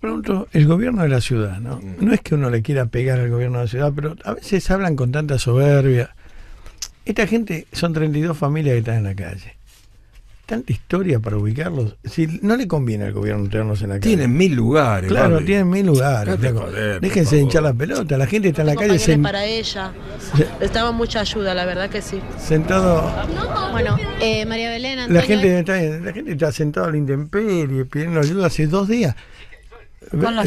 pregunto, el gobierno de la ciudad, ¿no? Mm. No es que uno le quiera pegar al gobierno de la ciudad, pero a veces hablan con tanta soberbia. Esta gente son 32 familias que están en la calle. Tanta historia para ubicarlos. Si no le conviene al gobierno tenerlos en la calle. Tienen mil lugares. Claro, tienen mil lugares. Déjense hinchar la pelota. La gente está en la calle. Se... para ella. Estaba mucha ayuda, la verdad que sí. Sentado. bueno, eh, María Belén. La, gente está, la gente está sentada al intemperio pidiendo ayuda hace dos días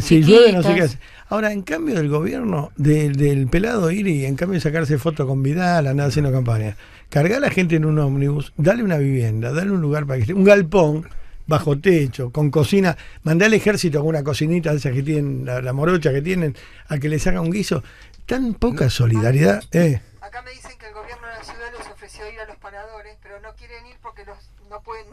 si llueve, no sé qué Ahora, en cambio del gobierno, del, pelado Iri en cambio de sacarse foto con Vidal, andar haciendo campaña. carga a la gente en un ómnibus, dale una vivienda, dale un lugar para que esté, un galpón bajo techo, con cocina, mandar al ejército con una cocinita de esas que tienen, la, morocha que tienen, a que les haga un guiso. Tan poca solidaridad. Eh. Acá me dicen que el gobierno ofrece ir a los paradores, pero no quieren ir porque no,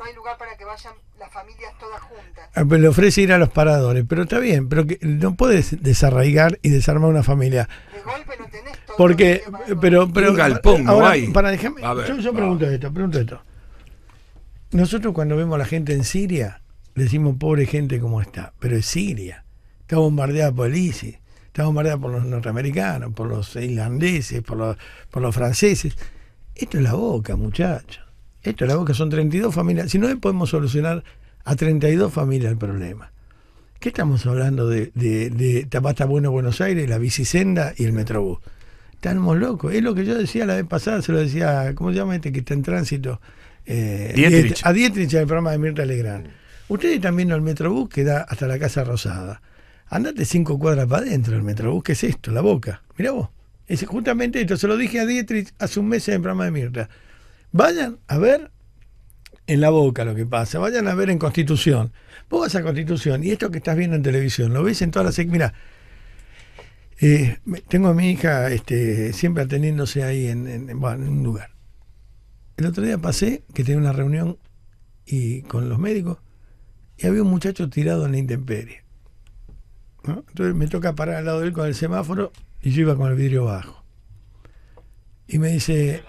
hay lugar para que vayan las familias todas juntas. Ah, le ofrece ir a los paradores, pero está bien, pero que no puedes desarraigar y desarmar una familia. De golpe no tenés todo. Porque, pero, pero, galpón, Para, yo, pregunto esto, pregunto esto. Nosotros cuando vemos a la gente en Siria, decimos pobre gente como está, pero es Siria, está bombardeada por el ISIS, está bombardeada por los norteamericanos, por los irlandeses, por los, por los franceses. Esto es la boca, muchachos. Esto es la boca, son 32 familias. Si no podemos solucionar a 32 familias el problema. ¿Qué estamos hablando de, de, Bueno Buenos Aires, la bicisenda y el Metrobús? Estamos locos. Es lo que yo decía la vez pasada, se lo decía, ¿cómo se llama este que está en tránsito? Eh, A Dietrich en el programa de Mirta Legrand. Ustedes también el Metrobús que da hasta la Casa Rosada. Andate cinco cuadras para adentro el Metrobús, que es esto? La boca. mira vos. Es justamente esto, se lo dije a Dietrich hace un mes en el programa de Mirta. Vayan a ver en la boca lo que pasa, vayan a ver en Constitución. Vos vas a Constitución y esto que estás viendo en televisión, lo ves en todas las... Mira, eh, tengo a mi hija este, siempre ateniéndose ahí en, un lugar. El otro día pasé que tenía una reunión y, con los médicos y había un muchacho tirado en la intemperie. Entonces me toca parar al lado de él con el semáforo y yo iba con el vidrio bajo. Y me dice,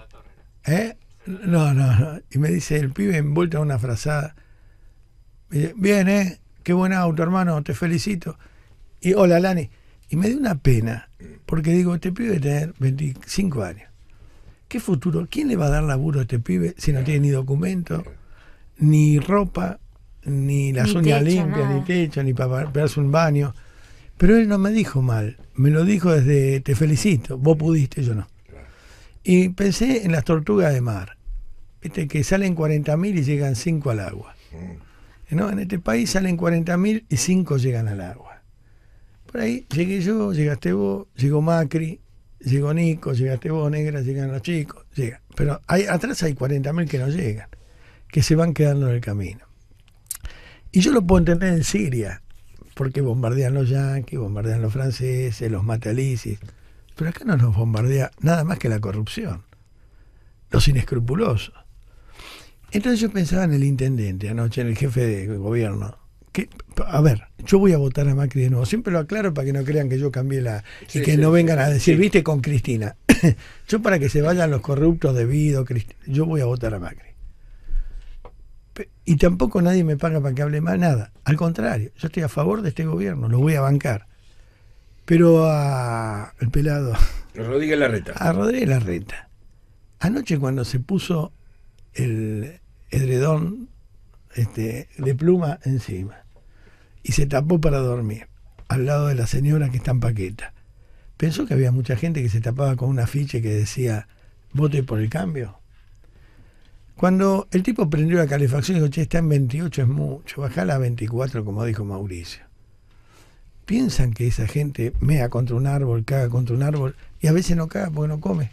¿eh? No, no, no. Y me dice el pibe envuelto en una frazada. Me bien, ¿eh? Qué buen auto, hermano, te felicito. Y hola, Lani. Y me dio una pena, porque digo, este pibe tiene tener 25 años. ¿Qué futuro? ¿Quién le va a dar laburo a este pibe si no tiene ni documento, ni ropa, ni las uñas limpias, ni techo, ni para pegarse un baño? Pero él no me dijo mal, me lo dijo desde te felicito, vos pudiste, yo no. Y pensé en las tortugas de mar, ¿viste? que salen 40.000 y llegan 5 al agua. Mm. ¿No? En este país salen 40.000 y 5 llegan al agua. Por ahí llegué yo, llegaste vos, llegó Macri, llegó Nico, llegaste vos, Negra, llegan los chicos, llega. Pero hay, atrás hay 40.000 que no llegan, que se van quedando en el camino. Y yo lo puedo entender en Siria, porque bombardean los yanquis, bombardean los franceses, los matalicis Pero acá no nos bombardea nada más que la corrupción, los inescrupulosos. Entonces yo pensaba en el intendente anoche, en el jefe de gobierno. Que, a ver, yo voy a votar a Macri de nuevo. Siempre lo aclaro para que no crean que yo cambié la. y que no vengan a decir, viste, con Cristina. yo para que se vayan los corruptos debido, yo voy a votar a Macri y tampoco nadie me paga para que hable más nada. Al contrario, yo estoy a favor de este gobierno, lo voy a bancar. Pero a el pelado. Rodríguez Larreta. A Rodríguez Larreta. Anoche cuando se puso el edredón este, de pluma encima y se tapó para dormir al lado de la señora que está en paqueta. Pensó que había mucha gente que se tapaba con un afiche que decía vote por el cambio. Cuando el tipo prendió la calefacción, dijo, che, está en 28, es mucho, bajala a 24, como dijo Mauricio. Piensan que esa gente mea contra un árbol, caga contra un árbol, y a veces no caga porque no come.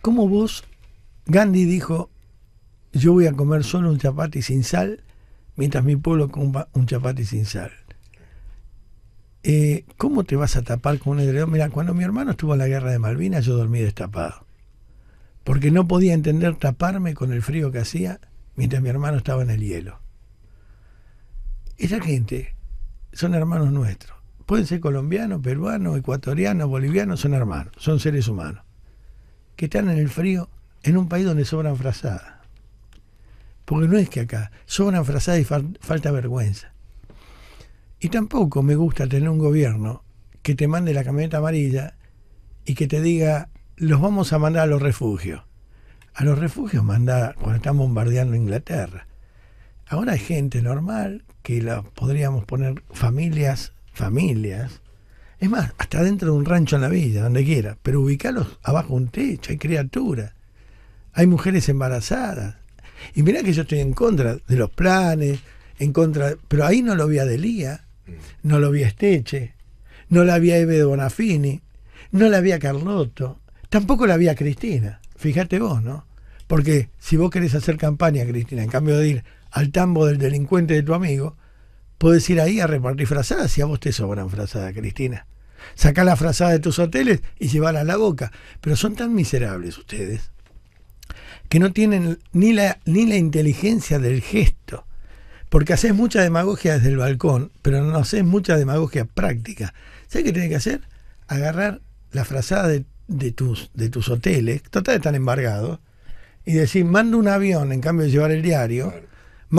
¿Cómo vos, Gandhi dijo, yo voy a comer solo un chapati sin sal, mientras mi pueblo coma un chapati sin sal? Eh, ¿Cómo te vas a tapar con un edredón? Mira, cuando mi hermano estuvo en la guerra de Malvinas, yo dormí destapado porque no podía entender taparme con el frío que hacía mientras mi hermano estaba en el hielo. Esa gente son hermanos nuestros. Pueden ser colombianos, peruanos, ecuatorianos, bolivianos, son hermanos, son seres humanos. Que están en el frío en un país donde sobran frazadas. Porque no es que acá, sobran frazadas y falta vergüenza. Y tampoco me gusta tener un gobierno que te mande la camioneta amarilla y que te diga los vamos a mandar a los refugios. A los refugios mandar cuando están bombardeando Inglaterra. Ahora hay gente normal que la podríamos poner familias, familias. Es más, hasta dentro de un rancho en la villa, donde quiera, pero ubicarlos abajo un techo, hay criaturas, hay mujeres embarazadas. Y mirá que yo estoy en contra de los planes, en contra, pero ahí no lo vi a Delía, no lo vi a Esteche, no la vi a Bonafini, no la vi Carlotto, Tampoco la vía Cristina, fíjate vos, ¿no? Porque si vos querés hacer campaña, Cristina, en cambio de ir al tambo del delincuente de tu amigo, puedes ir ahí a repartir frazadas y a vos te sobran frazadas, Cristina. Sacá la frazada de tus hoteles y llevala a la boca. Pero son tan miserables ustedes que no tienen ni la, ni la inteligencia del gesto. Porque haces mucha demagogia desde el balcón, pero no haces mucha demagogia práctica. ¿Sabes qué tiene que hacer? Agarrar la frazada de de tus, de tus hoteles, total están embargados, y decir, mando un avión, en cambio de llevar el diario, Manda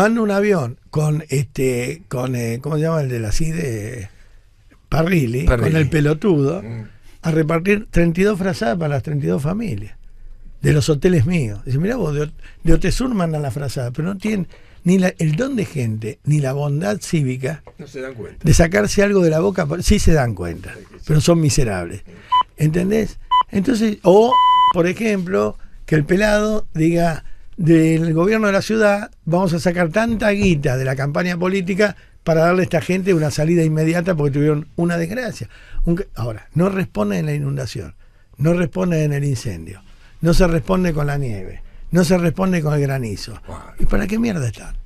mando un avión con, este, con eh, ¿cómo se llama el de la CIDE? Parrilli, con el pelotudo, mm. a repartir 32 frazadas para las 32 familias, de los hoteles míos. Dice, mira vos, de, Otesur mandan la frazadas pero no tienen ni el don de gente, ni la bondad cívica no se dan de sacarse algo de la boca, sí se dan cuenta, pero son miserables. ¿Entendés? Entonces, o, por ejemplo, que el pelado diga, del gobierno de la ciudad vamos a sacar tanta guita de la campaña política para darle a esta gente una salida inmediata porque tuvieron una desgracia. ahora, no responde en la inundación, no responde en el incendio, no se responde con la nieve, no se responde con el granizo. ¿Y para qué mierda están?